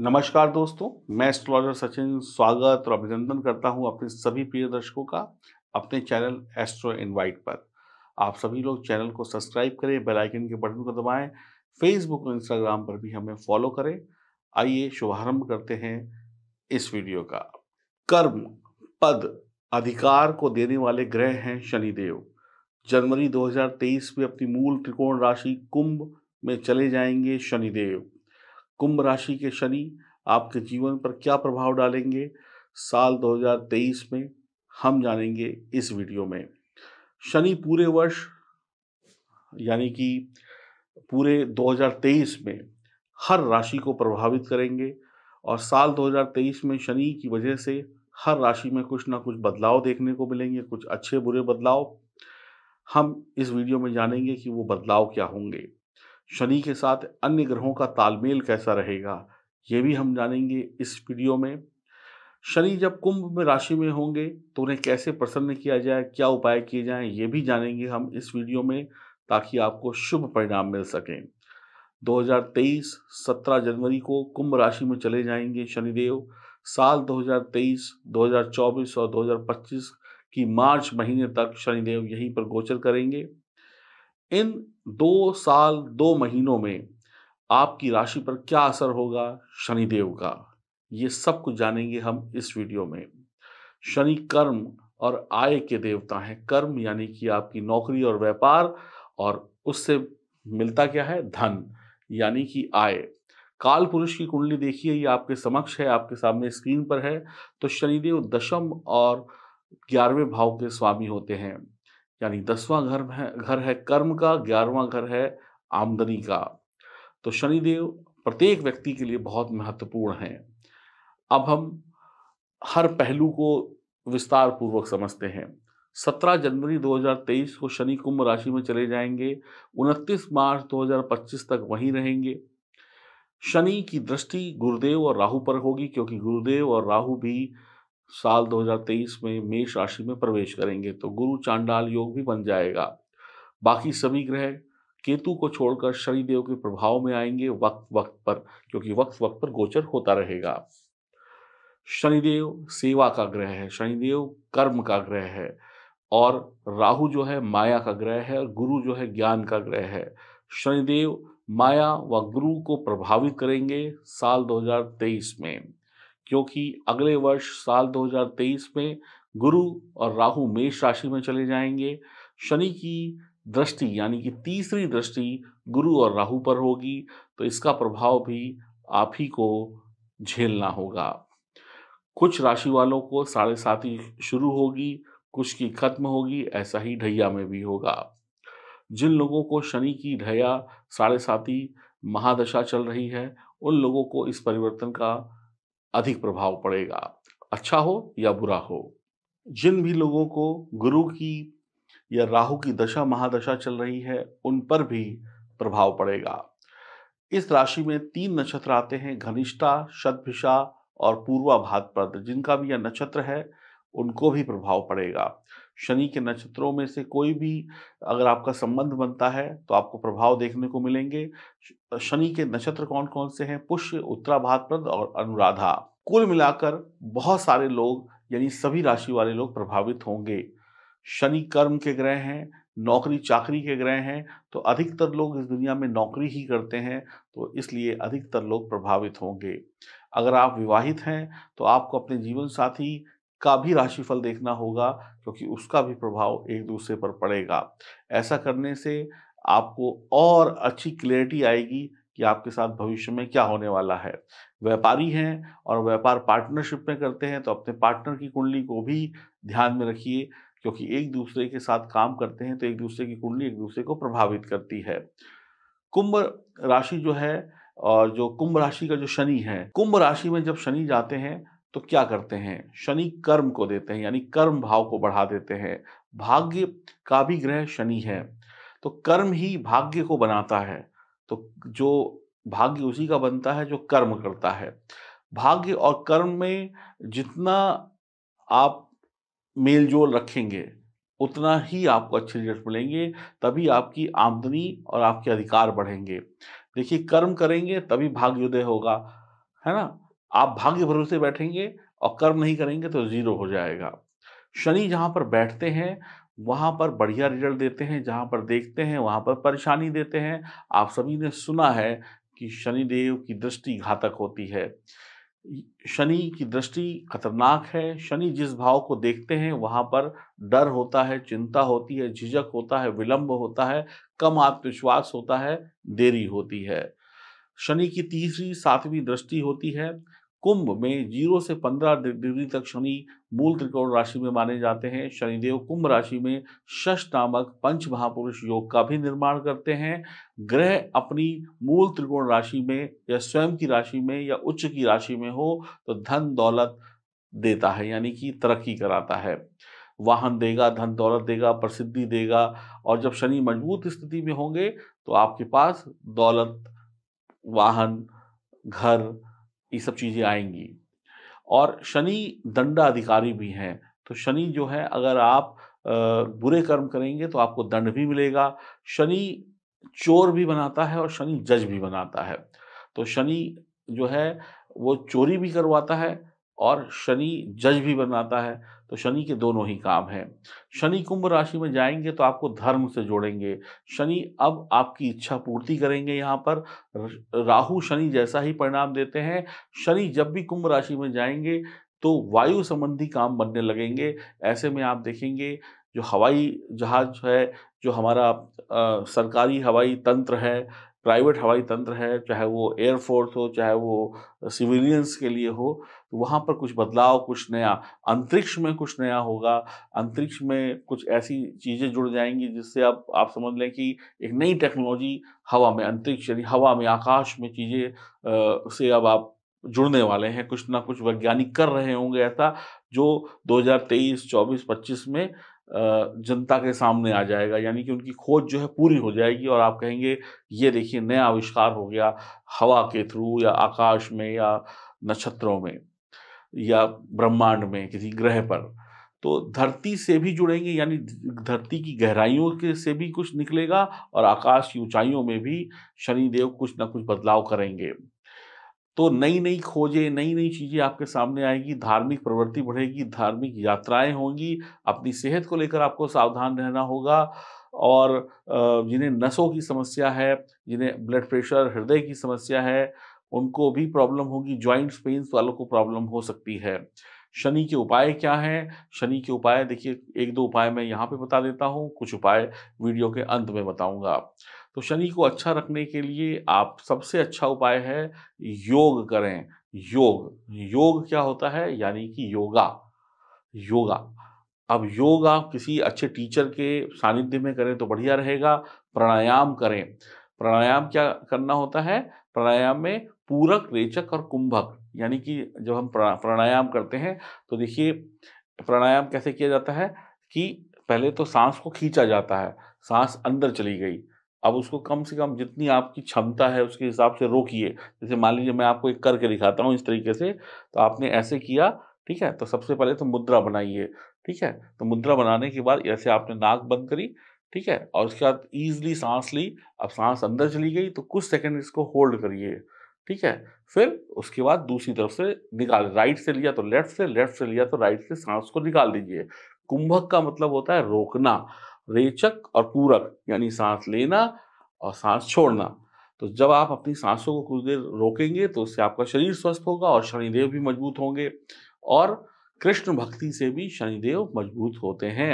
नमस्कार दोस्तों मैं एस्ट्रोलॉजर सचिन स्वागत और अभिनंदन करता हूं अपने सभी प्रिय दर्शकों का अपने चैनल एस्ट्रो इनवाइट पर आप सभी लोग चैनल को सब्सक्राइब करें बेल आइकन के बटन को दबाएं फेसबुक और इंस्टाग्राम पर भी हमें फॉलो करें आइए शुभारंभ करते हैं इस वीडियो का कर्म पद अधिकार को देने वाले ग्रह हैं शनिदेव जनवरी 2023 में अपनी मूल त्रिकोण राशि कुंभ में चले जाएंगे शनिदेव कुंभ राशि के शनि आपके जीवन पर क्या प्रभाव डालेंगे साल 2023 में हम जानेंगे इस वीडियो में शनि पूरे वर्ष यानी कि पूरे 2023 में हर राशि को प्रभावित करेंगे और साल 2023 में शनि की वजह से हर राशि में कुछ ना कुछ बदलाव देखने को मिलेंगे कुछ अच्छे बुरे बदलाव हम इस वीडियो में जानेंगे कि वो बदलाव क्या होंगे शनि के साथ अन्य ग्रहों का तालमेल कैसा रहेगा ये भी हम जानेंगे इस वीडियो में शनि जब कुंभ में राशि में होंगे तो उन्हें कैसे प्रसन्न किया जाए क्या उपाय किए जाएं ये भी जानेंगे हम इस वीडियो में ताकि आपको शुभ परिणाम मिल सकें 2023 17 जनवरी को कुंभ राशि में चले जाएंगे शनिदेव साल 2023 2024 और 2025 की मार्च महीने तक शनिदेव यहीं पर गोचर करेंगे इन दो साल दो महीनों में आपकी राशि पर क्या असर होगा शनिदेव का ये सब कुछ जानेंगे हम इस वीडियो में शनि कर्म और आय के देवता हैं कर्म यानी कि आपकी नौकरी और व्यापार और उससे मिलता क्या है धन यानी कि आय काल पुरुष की कुंडली देखिए ये आपके समक्ष है आपके सामने स्क्रीन पर है तो शनिदेव दशम और ग्यारहवें भाव के स्वामी होते हैं यानी दसवां घर है घर है कर्म का ग्यारहवां घर है आमदनी का तो शनिदेव प्रत्येक व्यक्ति के लिए बहुत महत्वपूर्ण हैं अब हम हर पहलू को विस्तार पूर्वक समझते हैं 17 जनवरी 2023 को शनि कुंभ राशि में चले जाएंगे 29 मार्च 2025 तक वहीं रहेंगे शनि की दृष्टि गुरुदेव और राहु पर होगी क्योंकि गुरुदेव और राहु भी साल 2023 में मेष राशि में प्रवेश करेंगे तो गुरु चांडाल योग भी बन जाएगा बाकी सभी ग्रह केतु को छोड़कर शनिदेव के प्रभाव में आएंगे वक्त वक्त पर क्योंकि वक्त वक्त पर गोचर होता रहेगा शनिदेव सेवा का ग्रह है शनिदेव कर्म का ग्रह है और राहु जो है माया का ग्रह है और गुरु जो है ज्ञान का ग्रह है शनिदेव माया व गुरु को प्रभावित करेंगे साल 2023 में क्योंकि अगले वर्ष साल 2023 में गुरु और राहु मेष राशि में चले जाएंगे शनि की दृष्टि यानी कि तीसरी दृष्टि गुरु और राहु पर होगी तो इसका प्रभाव भी आप ही को झेलना होगा कुछ राशि वालों को साढ़े साथी शुरू होगी कुछ की खत्म होगी ऐसा ही ढैया में भी होगा जिन लोगों को शनि की ढैया साढ़े साथी महादशा चल रही है उन लोगों को इस परिवर्तन का अधिक प्रभाव पड़ेगा अच्छा हो या बुरा हो जिन भी लोगों को गुरु की या राहु की दशा महादशा चल रही है उन पर भी प्रभाव पड़ेगा इस राशि में तीन नक्षत्र आते हैं घनिष्ठा शतभिषा और पूर्वाभाद्रपद जिनका भी यह नक्षत्र है उनको भी प्रभाव पड़ेगा शनि के नक्षत्रों में से कोई भी अगर आपका संबंध बनता है तो आपको प्रभाव देखने को मिलेंगे शनि के नक्षत्र कौन कौन से हैं पुष्य उत्तरा भाद्रपद और अनुराधा कुल मिलाकर बहुत सारे लोग यानी सभी राशि वाले लोग प्रभावित होंगे शनि कर्म के ग्रह हैं नौकरी चाकरी के ग्रह हैं तो अधिकतर लोग इस दुनिया में नौकरी ही करते हैं तो इसलिए अधिकतर लोग प्रभावित होंगे अगर आप विवाहित हैं तो आपको अपने जीवन साथी का भी राशिफल देखना होगा क्योंकि उसका भी प्रभाव एक दूसरे पर पड़ेगा ऐसा करने से आपको और अच्छी क्लैरिटी आएगी कि आपके साथ भविष्य में क्या होने वाला है व्यापारी हैं और व्यापार पार्टनरशिप में करते हैं तो अपने पार्टनर की कुंडली को भी ध्यान में रखिए क्योंकि एक दूसरे के साथ काम करते हैं तो एक दूसरे की कुंडली एक दूसरे को प्रभावित करती है कुंभ राशि जो है और जो कुंभ राशि का जो शनि है कुंभ राशि में जब शनि जाते हैं तो क्या करते हैं शनि कर्म को देते हैं यानी कर्म भाव को बढ़ा देते हैं भाग्य का भी ग्रह शनि है तो कर्म ही भाग्य को बनाता है तो जो भाग्य उसी का बनता है जो कर्म करता है भाग्य और कर्म में जितना आप मेल जोल रखेंगे उतना ही आपको अच्छे रिजल्ट मिलेंगे तभी आपकी आमदनी और आपके अधिकार बढ़ेंगे देखिए कर्म करेंगे तभी भाग्योदय होगा है ना आप भाग्य भरोसे बैठेंगे और कर्म नहीं करेंगे तो जीरो हो जाएगा शनि जहाँ पर बैठते हैं वहाँ पर बढ़िया रिजल्ट देते हैं जहाँ पर देखते हैं वहाँ पर परेशानी देते हैं आप सभी ने सुना है कि शनि देव की दृष्टि घातक होती है शनि की दृष्टि खतरनाक है शनि जिस भाव को देखते हैं वहाँ पर डर होता है चिंता होती है झिझक होता है विलंब होता है कम आत्मविश्वास होता है देरी होती है शनि की तीसरी सातवीं दृष्टि होती है कुंभ में जीरो से पंद्रह डिग्री तक शनि मूल त्रिकोण राशि में माने जाते हैं शनिदेव कुंभ राशि में शश नामक पंच महापुरुष योग का भी निर्माण करते हैं ग्रह अपनी मूल त्रिकोण राशि में या स्वयं की राशि में या उच्च की राशि में हो तो धन दौलत देता है यानी कि तरक्की कराता है वाहन देगा धन दौलत देगा प्रसिद्धि देगा और जब शनि मजबूत स्थिति में होंगे तो आपके पास दौलत वाहन घर ये सब चीज़ें आएंगी और शनि दंडा अधिकारी भी हैं तो शनि जो है अगर आप बुरे कर्म करेंगे तो आपको दंड भी मिलेगा शनि चोर भी बनाता है और शनि जज भी बनाता है तो शनि जो है वो चोरी भी करवाता है और शनि जज भी बनाता है तो शनि के दोनों ही काम हैं शनि कुंभ राशि में जाएंगे तो आपको धर्म से जोड़ेंगे शनि अब आपकी इच्छा पूर्ति करेंगे यहाँ पर राहु शनि जैसा ही परिणाम देते हैं शनि जब भी कुंभ राशि में जाएंगे तो वायु संबंधी काम बनने लगेंगे ऐसे में आप देखेंगे जो हवाई जहाज है जो हमारा आ, सरकारी हवाई तंत्र है प्राइवेट हवाई तंत्र है चाहे वो एयरफोर्स हो चाहे वो सिविलियंस के लिए हो तो वहाँ पर कुछ बदलाव कुछ नया अंतरिक्ष में कुछ नया होगा अंतरिक्ष में कुछ ऐसी चीज़ें जुड़ जाएंगी जिससे आप आप समझ लें कि एक नई टेक्नोलॉजी हवा में अंतरिक्ष यानी हवा में आकाश में चीज़ें से अब आप जुड़ने वाले हैं कुछ ना कुछ वैज्ञानिक कर रहे होंगे ऐसा जो 2023, 24, 25 में जनता के सामने आ जाएगा यानी कि उनकी खोज जो है पूरी हो जाएगी और आप कहेंगे ये देखिए नया आविष्कार हो गया हवा के थ्रू या आकाश में या नक्षत्रों में या ब्रह्मांड में किसी ग्रह पर तो धरती से भी जुड़ेंगे यानी धरती की गहराइयों के से भी कुछ निकलेगा और आकाश की ऊंचाइयों में भी शनिदेव कुछ ना कुछ बदलाव करेंगे तो नई नई खोजें नई नई चीज़ें आपके सामने आएगी धार्मिक प्रवृत्ति बढ़ेगी धार्मिक यात्राएं होंगी अपनी सेहत को लेकर आपको सावधान रहना होगा और जिन्हें नसों की समस्या है जिन्हें ब्लड प्रेशर हृदय की समस्या है उनको भी प्रॉब्लम होगी ज्वाइंट्स पेन्स वालों को प्रॉब्लम हो सकती है शनि के उपाय क्या हैं शनि के उपाय देखिए एक दो उपाय मैं यहाँ पे बता देता हूँ कुछ उपाय वीडियो के अंत में बताऊँगा तो शनि को अच्छा रखने के लिए आप सबसे अच्छा उपाय है योग करें योग योग क्या होता है यानी कि योगा योगा अब योग आप किसी अच्छे टीचर के सानिध्य में करें तो बढ़िया रहेगा प्राणायाम करें प्राणायाम क्या करना होता है प्राणायाम में पूरक रेचक और कुंभक यानी कि जब हम प्राणायाम करते हैं तो देखिए प्राणायाम कैसे किया जाता है कि पहले तो सांस को खींचा जाता है सांस अंदर चली गई अब उसको कम से कम जितनी आपकी क्षमता है उसके हिसाब से रोकिए जैसे मान लीजिए मैं आपको एक करके दिखाता हूँ इस तरीके से तो आपने ऐसे किया ठीक है तो सबसे पहले तो मुद्रा बनाइए ठीक है तो मुद्रा बनाने के बाद ऐसे आपने नाक बंद करी ठीक है और उसके बाद ईजिली सांस ली अब सांस अंदर चली गई तो कुछ सेकंड इसको होल्ड करिए ठीक है फिर उसके बाद दूसरी तरफ से निकाल राइट से लिया तो लेफ्ट से लेफ्ट से लिया तो राइट से सांस को निकाल दीजिए कुंभक का मतलब होता है रोकना रेचक और पूरक यानी सांस लेना और सांस छोड़ना तो जब आप अपनी सांसों को कुछ देर रोकेंगे तो उससे आपका शरीर स्वस्थ होगा और शनिदेव भी मजबूत होंगे और कृष्ण भक्ति से भी शनिदेव मजबूत होते हैं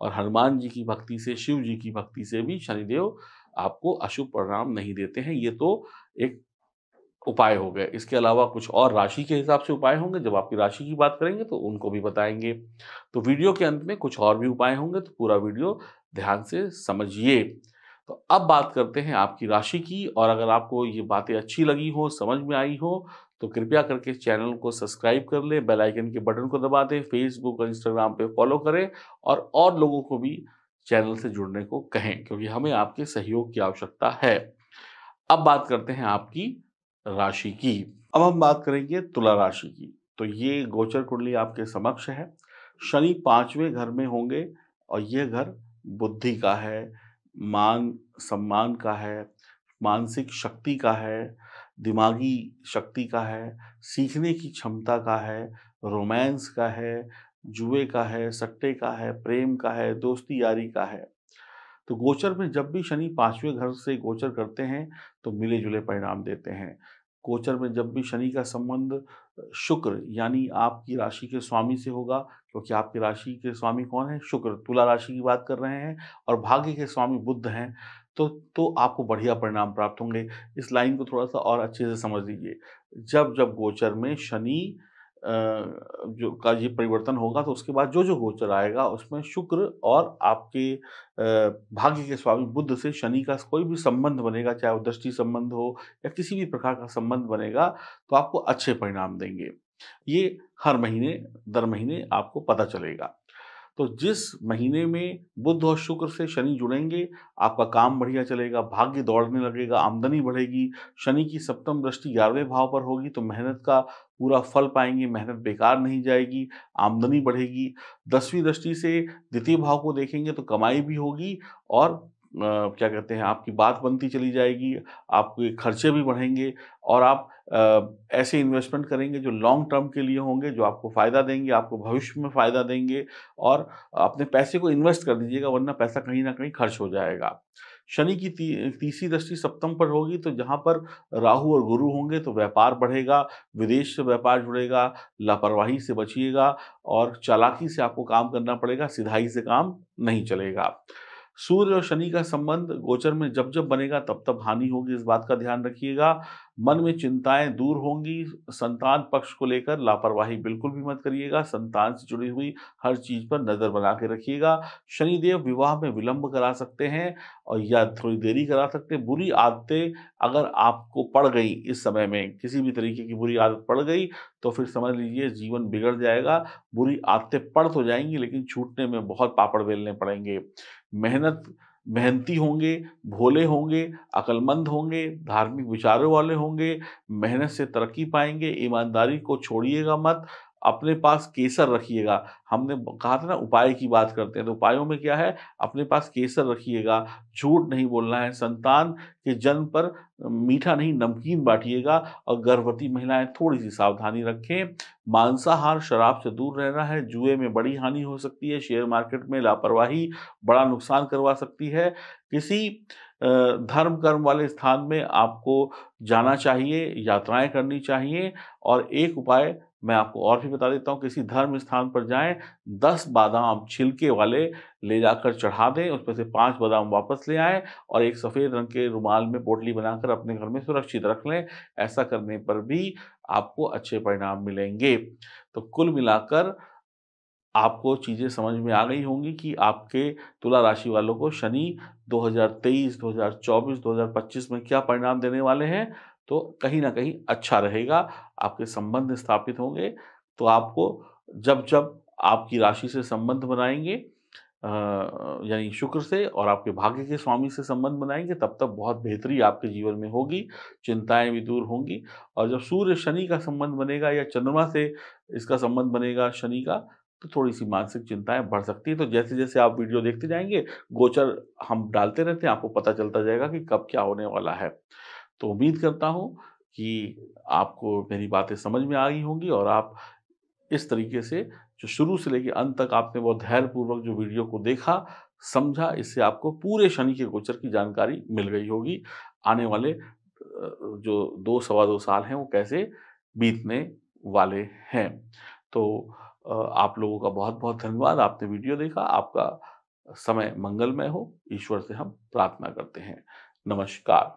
और हनुमान जी की भक्ति से शिव जी की भक्ति से भी शनिदेव आपको अशुभ परिणाम नहीं देते हैं ये तो एक उपाय हो गए इसके अलावा कुछ और राशि के हिसाब से उपाय होंगे जब आपकी राशि की बात करेंगे तो उनको भी बताएंगे तो वीडियो के अंत में कुछ और भी उपाय होंगे तो पूरा वीडियो ध्यान से समझिए तो अब बात करते हैं आपकी राशि की और अगर आपको ये बातें अच्छी लगी हो समझ में आई हो तो कृपया करके चैनल को सब्सक्राइब कर लें बेल आइकन के बटन को दबा दें फेसबुक और इंस्टाग्राम पे फॉलो करें और और लोगों को भी चैनल से जुड़ने को कहें क्योंकि हमें आपके सहयोग की आवश्यकता है अब बात करते हैं आपकी राशि की अब हम बात करेंगे तुला राशि की तो ये गोचर कुंडली आपके समक्ष है शनि पांचवें घर में होंगे और यह घर बुद्धि का है मान सम्मान का है मानसिक शक्ति का है दिमागी शक्ति का है सीखने की क्षमता का है रोमांस का है जुए का है सट्टे का है प्रेम का है दोस्ती यारी का है तो गोचर में जब भी शनि पांचवें घर से गोचर करते हैं तो मिले जुले परिणाम देते हैं गोचर में जब भी शनि का संबंध शुक्र यानी आपकी राशि के स्वामी से होगा क्योंकि आपकी राशि के स्वामी कौन है शुक्र तुला राशि की बात कर रहे हैं और भाग्य के स्वामी बुद्ध हैं तो तो आपको बढ़िया परिणाम प्राप्त होंगे इस लाइन को थोड़ा सा और अच्छे से समझ लीजिए जब जब गोचर में शनि जो का ये परिवर्तन होगा तो उसके बाद जो जो गोचर आएगा उसमें शुक्र और आपके भाग्य के स्वामी बुद्ध से शनि का कोई भी संबंध बनेगा चाहे वो दृष्टि संबंध हो या किसी भी प्रकार का संबंध बनेगा तो आपको अच्छे परिणाम देंगे ये हर महीने दर महीने आपको पता चलेगा तो जिस महीने में बुद्ध और शुक्र से शनि जुड़ेंगे आपका काम बढ़िया चलेगा भाग्य दौड़ने लगेगा आमदनी बढ़ेगी शनि की सप्तम दृष्टि ग्यारहवें भाव पर होगी तो मेहनत का पूरा फल पाएंगे मेहनत बेकार नहीं जाएगी आमदनी बढ़ेगी दसवीं दृष्टि से द्वितीय भाव को देखेंगे तो कमाई भी होगी और क्या कहते हैं आपकी बात बनती चली जाएगी आपके खर्चे भी बढ़ेंगे और आप ऐसे इन्वेस्टमेंट करेंगे जो लॉन्ग टर्म के लिए होंगे जो आपको फ़ायदा देंगे आपको भविष्य में फ़ायदा देंगे और अपने पैसे को इन्वेस्ट कर दीजिएगा वरना पैसा कहीं ना कहीं खर्च हो जाएगा शनि की ती, तीसरी दृष्टि सप्तम पर होगी तो जहाँ पर राहु और गुरु होंगे तो व्यापार बढ़ेगा विदेश से व्यापार जुड़ेगा लापरवाही से बचिएगा और चालाकी से आपको काम करना पड़ेगा सिधाई से काम नहीं चलेगा सूर्य और शनि का संबंध गोचर में जब जब बनेगा तब तब हानि होगी इस बात का ध्यान रखिएगा मन में चिंताएं दूर होंगी संतान पक्ष को लेकर लापरवाही बिल्कुल भी मत करिएगा संतान से जुड़ी हुई हर चीज पर नजर बना के रखिएगा शनिदेव विवाह में विलंब करा सकते हैं और या थोड़ी देरी करा सकते हैं बुरी आदतें अगर आपको पड़ गई इस समय में किसी भी तरीके की बुरी आदत पड़ गई तो फिर समझ लीजिए जीवन बिगड़ जाएगा बुरी आदतें पड़ तो जाएंगी लेकिन छूटने में बहुत पापड़ बेलने पड़ेंगे मेहनत मेहनती होंगे भोले होंगे अक्लमंद होंगे धार्मिक विचारों वाले होंगे मेहनत से तरक्की पाएंगे ईमानदारी को छोड़िएगा मत अपने पास केसर रखिएगा हमने कहा था ना उपाय की बात करते हैं तो उपायों में क्या है अपने पास केसर रखिएगा झूठ नहीं बोलना है संतान के जन्म पर मीठा नहीं नमकीन बांटिएगा और गर्भवती महिलाएं थोड़ी सी सावधानी रखें मांसाहार शराब से दूर रहना है जुए में बड़ी हानि हो सकती है शेयर मार्केट में लापरवाही बड़ा नुकसान करवा सकती है किसी धर्म कर्म वाले स्थान में आपको जाना चाहिए यात्राएं करनी चाहिए और एक उपाय मैं आपको और भी बता देता हूँ किसी धर्म स्थान पर जाएं दस बादाम छिलके वाले ले जाकर चढ़ा दें उसमें से पांच बादाम वापस ले आएं और एक सफ़ेद रंग के रुमाल में पोटली बनाकर अपने घर में सुरक्षित रख लें ऐसा करने पर भी आपको अच्छे परिणाम मिलेंगे तो कुल मिलाकर आपको चीज़ें समझ में आ गई होंगी कि आपके तुला राशि वालों को शनि 2023, 2024, 2025 में क्या परिणाम देने वाले हैं तो कहीं ना कहीं अच्छा रहेगा आपके संबंध स्थापित होंगे तो आपको जब जब आपकी राशि से संबंध बनाएंगे यानी शुक्र से और आपके भाग्य के स्वामी से संबंध बनाएंगे तब तक बहुत बेहतरी आपके जीवन में होगी चिंताएं भी दूर होंगी और जब सूर्य शनि का संबंध बनेगा या चंद्रमा से इसका संबंध बनेगा शनि का तो थोड़ी सी मानसिक चिंताएं बढ़ सकती है तो जैसे जैसे आप वीडियो देखते जाएंगे गोचर हम डालते रहते हैं आपको पता चलता जाएगा कि कब क्या होने वाला है तो उम्मीद करता हूँ कि आपको मेरी बातें समझ में आ गई होंगी और आप इस तरीके से जो शुरू से लेकर अंत तक आपने बहुत धैर्यपूर्वक जो वीडियो को देखा समझा इससे आपको पूरे शनि के गोचर की जानकारी मिल गई होगी आने वाले जो दो सवा दो साल हैं वो कैसे बीतने वाले हैं तो आप लोगों का बहुत बहुत धन्यवाद आपने वीडियो देखा आपका समय मंगलमय हो ईश्वर से हम प्रार्थना करते हैं नमस्कार